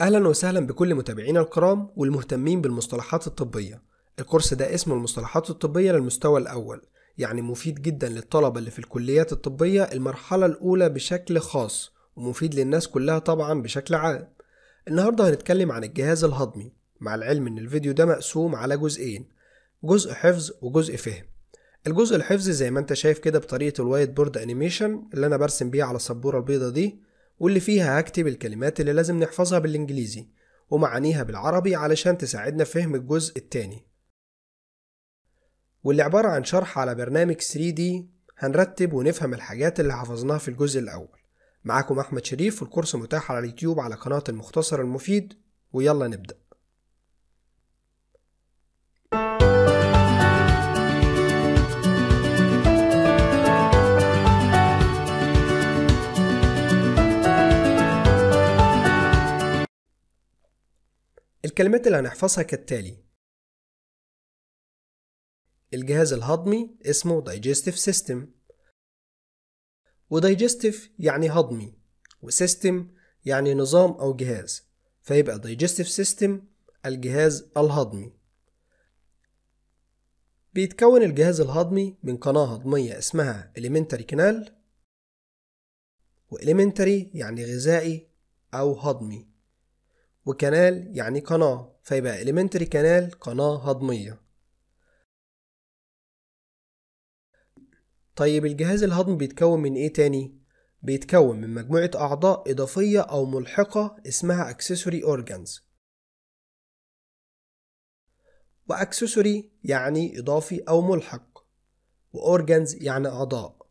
أهلا وسهلا بكل متابعينا الكرام والمهتمين بالمصطلحات الطبية الكورس ده اسمه المصطلحات الطبية للمستوى الأول يعني مفيد جدا للطلبة اللي في الكليات الطبية المرحلة الأولى بشكل خاص ومفيد للناس كلها طبعا بشكل عام النهاردة هنتكلم عن الجهاز الهضمي مع العلم إن الفيديو ده مقسوم على جزئين جزء حفظ وجزء فهم الجزء الحفظ زي ما انت شايف كده بطريقة الوايت بورد انيميشن اللي انا برسم بيه على السبورة البيضة دي واللي فيها هكتب الكلمات اللي لازم نحفظها بالإنجليزي ومعانيها بالعربي علشان تساعدنا في فهم الجزء التاني واللي عبارة عن شرح على برنامج 3D هنرتب ونفهم الحاجات اللي حفظناها في الجزء الأول معاكم أحمد شريف والكورس متاح على اليوتيوب على قناة المختصر المفيد ويلا نبدأ الكلمات اللي هنحفظها كالتالي الجهاز الهضمي اسمه digestive system وdigestive يعني هضمي وسيستم يعني نظام أو جهاز فيبقى digestive system الجهاز الهضمي بيتكون الجهاز الهضمي من قناة هضمية اسمها elementary canal Elementary يعني غذائي أو هضمي وكانال يعني قناة فيبقى elementary canal قناة هضمية طيب الجهاز الهضمي بيتكون من ايه تاني؟ بيتكون من مجموعة أعضاء إضافية أو ملحقة اسمها accessory organs وأكسسوري يعني إضافي أو ملحق وأورجانز يعني أعضاء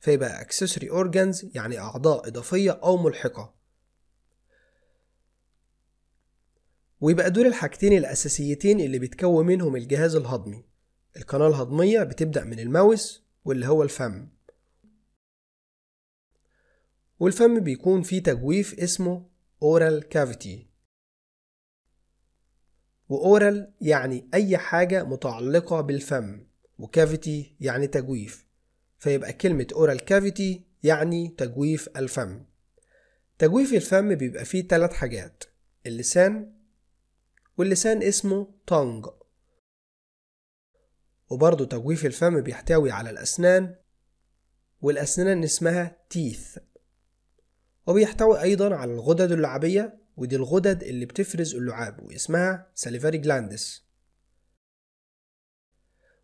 فيبقى أكسسوري أورجانز يعني أعضاء إضافية أو ملحقة ويبقى دول الحاجتين الأساسيتين اللي بيتكون منهم الجهاز الهضمي القناة الهضمية بتبدأ من الماوس واللي هو الفم والفم بيكون فيه تجويف اسمه oral cavity وأورال يعني أي حاجة متعلقة بالفم وكافيتي يعني تجويف فيبقى كلمة أورال كافيتي يعني تجويف الفم تجويف الفم بيبقى فيه تلات حاجات اللسان واللسان اسمه تونج وبرضه تجويف الفم بيحتوي على الأسنان والأسنان اسمها تيث وبيحتوي أيضا على الغدد اللعابية ودي الغدد اللي بتفرز اللعاب واسمها ساليفاري جلاندس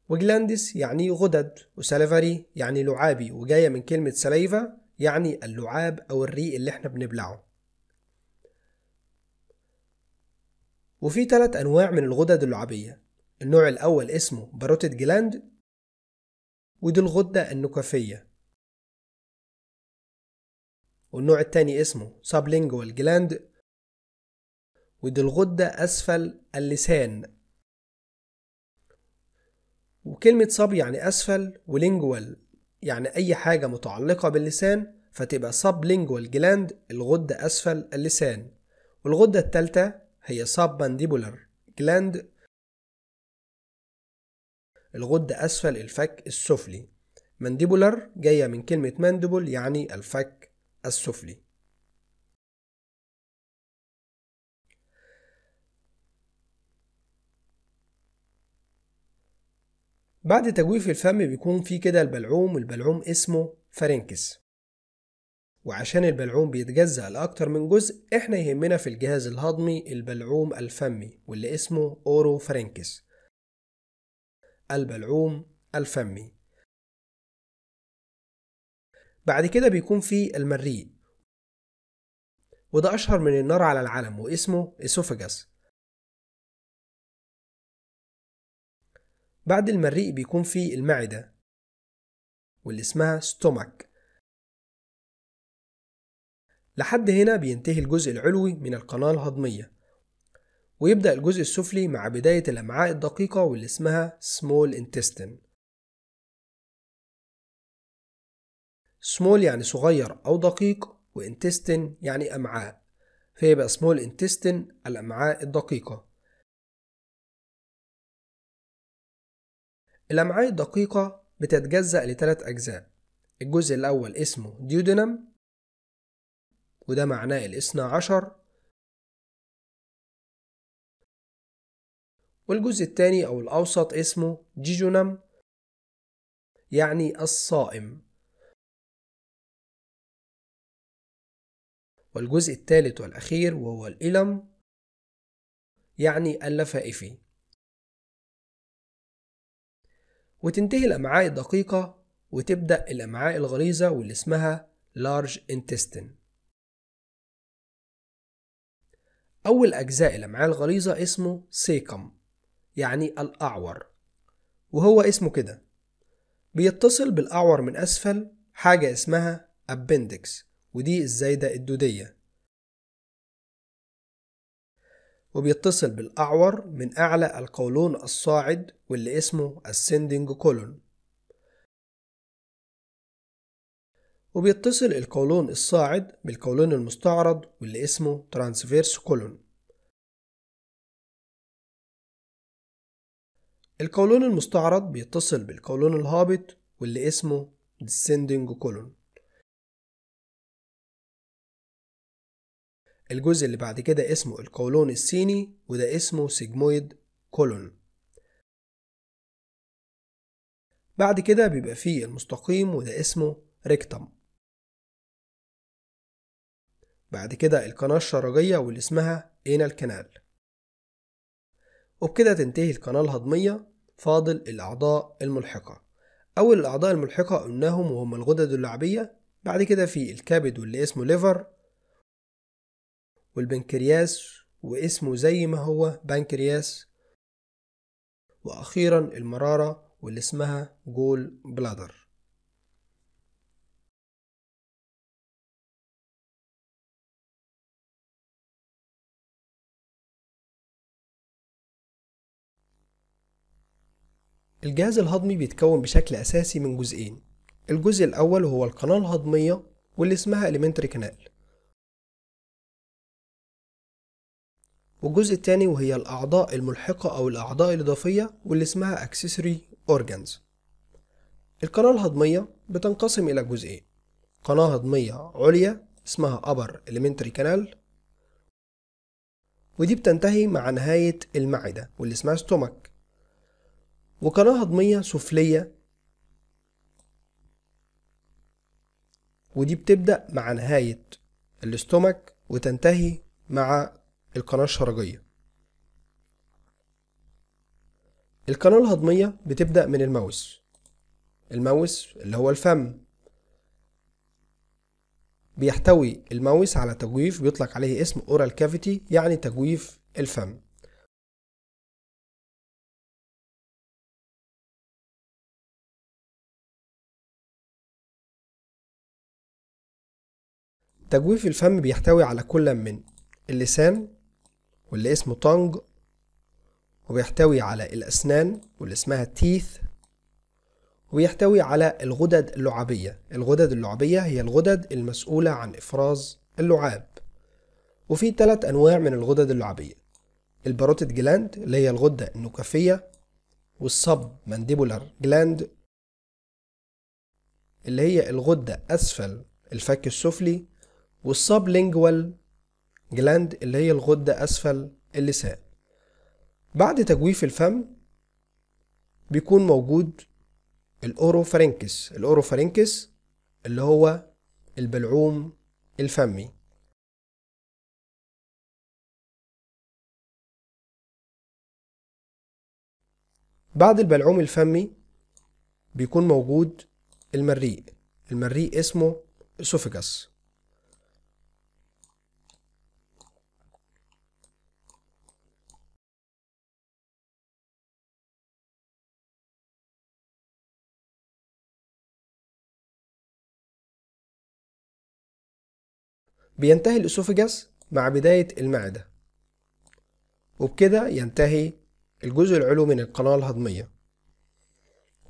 وجلاندس يعني غدد وساليفاري يعني لعابي وجاية من كلمة ساليفا يعني اللعاب أو الريق اللي احنا بنبلعه وفي ثلاث أنواع من الغدد اللعابية النوع الأول اسمه باروتيد جلاند ودي الغدة النكفية والنوع التاني اسمه سابلينجوال جلاند ودي الغدة أسفل اللسان وكلمة صب يعني أسفل ولينجوال يعني أي حاجة متعلقة باللسان فتبقى سب لينجوال جلاند الغدة أسفل اللسان والغدة التالتة هي مانديبولر gland الغدة أسفل الفك السفلي مانديبولر جاية من كلمة ماندبل يعني الفك السفلي بعد تجويف الفم بيكون في كده البلعوم والبلعوم اسمه فارنكس وعشان البلعوم بيتجزأ لأكتر من جزء إحنا يهمنا في الجهاز الهضمي البلعوم الفمي واللي اسمه أورو فرينكس البلعوم الفمي بعد كده بيكون في المريء وده أشهر من النار على العلم واسمه إسوفاجاس بعد المريء بيكون في المعدة واللي اسمها ستومك لحد هنا بينتهي الجزء العلوي من القناة الهضمية ويبدأ الجزء السفلي مع بداية الأمعاء الدقيقة واللي اسمها small intestine small يعني صغير أو دقيق وانتستن يعني أمعاء فيبقى small intestine الأمعاء الدقيقة الأمعاء الدقيقة بتتجزأ لثلاث أجزاء الجزء الأول اسمه duodenum وده معناه الاثنى عشر والجزء الثاني أو الأوسط اسمه جيجونام يعني الصائم والجزء الثالث والأخير وهو الإلم يعني اللفائفي وتنتهي الأمعاء الدقيقة وتبدأ الأمعاء الغليظة واللي اسمها large intestine أول أجزاء الأمعاء الغليظة اسمه سيكم يعني الأعور وهو اسمه كده بيتصل بالأعور من أسفل حاجة اسمها appendix ودي الزايدة الدودية وبيتصل بالأعور من أعلى القولون الصاعد واللي اسمه ascending كولون وبيتصل القولون الصاعد بالقولون المستعرض واللي اسمه ترانسفيرس كولون القولون المستعرض بيتصل بالقولون الهابط واللي اسمه descending كولون الجزء اللي بعد كده اسمه القولون السيني وده اسمه سيجمويد كولون بعد كده بيبقى فيه المستقيم وده اسمه ريكتم بعد كده القناة الشرجية واللي اسمها انال كانال وبكده تنتهي القناة الهضمية فاضل الأعضاء الملحقة أول الأعضاء الملحقة قلناهم وهم الغدد اللعبية بعد كده في الكبد واللي اسمه ليفر والبنكرياس واسمه زي ما هو بنكرياس وأخيرا المرارة واللي اسمها جول بلادر الجهاز الهضمي بيتكون بشكل أساسي من جزئين الجزء الأول هو القناة الهضمية واللي اسمها elementary canal والجزء التاني وهي الأعضاء الملحقة أو الأعضاء الإضافية واللي اسمها accessory organs القناة الهضمية بتنقسم إلى جزئين قناة هضمية عليا اسمها upper elementary canal ودي بتنتهي مع نهاية المعدة واللي اسمها stomach وقناة هضمية سفلية ودي بتبدأ مع نهاية الاستومك وتنتهي مع القناة الشرجية القناة الهضمية بتبدأ من الموس الموس اللي هو الفم بيحتوي الموس على تجويف بيطلق عليه اسم oral cavity يعني تجويف الفم تجويف الفم بيحتوي على كل من اللسان واللي اسمه تونج وبيحتوي على الأسنان واللي اسمها تيث وبيحتوي على الغدد اللعابية الغدد اللعابية هي الغدد المسؤولة عن إفراز اللعاب وفي ثلاث أنواع من الغدد اللعابية الباروتيد جلاند اللي هي الغدة النكفية والصب مانديبولار جلاند اللي هي الغدة أسفل الفك السفلي والسبلينجوال جلاند اللي هي الغدة أسفل اللسان بعد تجويف الفم بيكون موجود الأوروفارينكس الأوروفارينكس اللي هو البلعوم الفمي بعد البلعوم الفمي بيكون موجود المريء المريء اسمه اسوفيجاس بينتهي الأسوفجاس مع بداية المعدة وبكده ينتهي الجزء العلوي من القناة الهضمية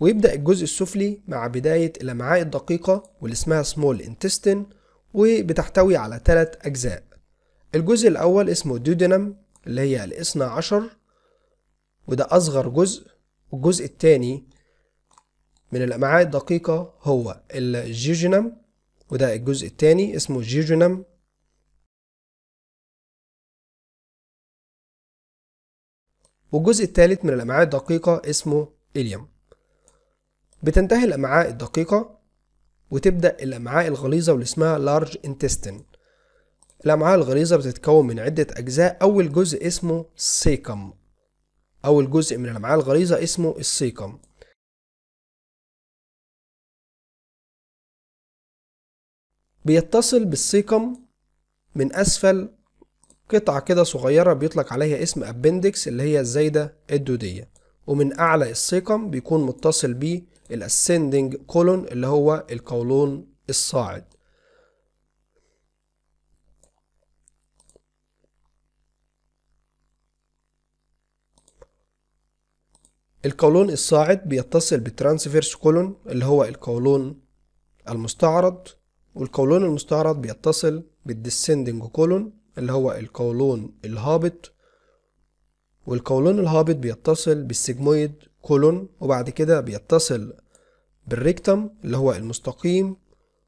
ويبدأ الجزء السفلي مع بداية الأمعاء الدقيقة واللي اسمها سمول انتستين وبتحتوي على ثلاث أجزاء الجزء الأول اسمه ديودينم اللي هي الاثنى عشر وده أصغر جزء والجزء الثاني من الأمعاء الدقيقة هو الجيجينم وده الجزء الثاني اسمه جيجينم والجزء الثالث من الأمعاء الدقيقة اسمه إليم بتنتهي الأمعاء الدقيقة وتبدأ الأمعاء الغليظة واللي اسمها لارج انتستين الأمعاء الغليظة بتتكون من عدة أجزاء أول جزء اسمه سيكم أول جزء من الأمعاء الغليظة اسمه السيكم بيتصل بالسيكم من أسفل قطعة كده صغيرة بيطلق عليها اسم أبندكس اللي هي الزايدة الدودية ومن أعلى السيقم بيكون متصل بيه الأسندنج كولون اللي هو القولون الصاعد القولون الصاعد بيتصل بالترانسفيرس كولون اللي هو القولون المستعرض والقولون المستعرض بيتصل بالديسندنج كولون اللي هو القولون الهابط والقولون الهابط بيتصل بالسجمويد كولون وبعد كده بيتصل بالريكتم اللي هو المستقيم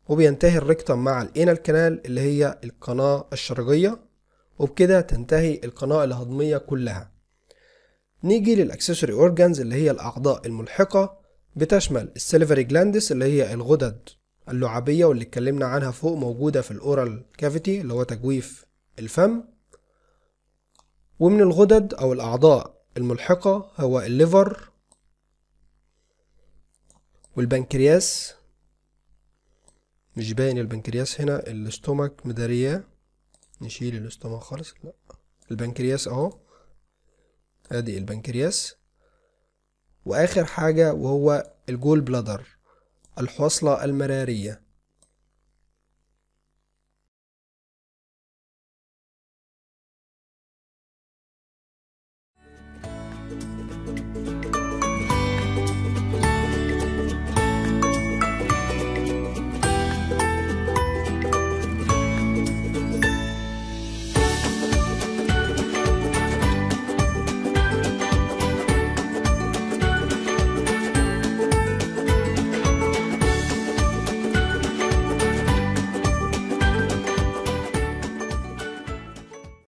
وبينتهي الريكتم مع الانال كانال اللي هي القناة الشرجية وبكده تنتهي القناة الهضمية كلها نيجي للأكسسوري أورجانز اللي هي الأعضاء الملحقة بتشمل السيلفري جلاندس اللي هي الغدد اللعابية واللي اتكلمنا عنها فوق موجودة في الأورال كافيتي اللي هو تجويف الفم ومن الغدد أو الأعضاء الملحقة هو الليفر والبنكرياس مش باين البنكرياس هنا الاستومك مدارية نشيل الاستومك خالص لا البنكرياس اهو ادي البنكرياس واخر حاجة وهو الجول بلادر الحصلة المرارية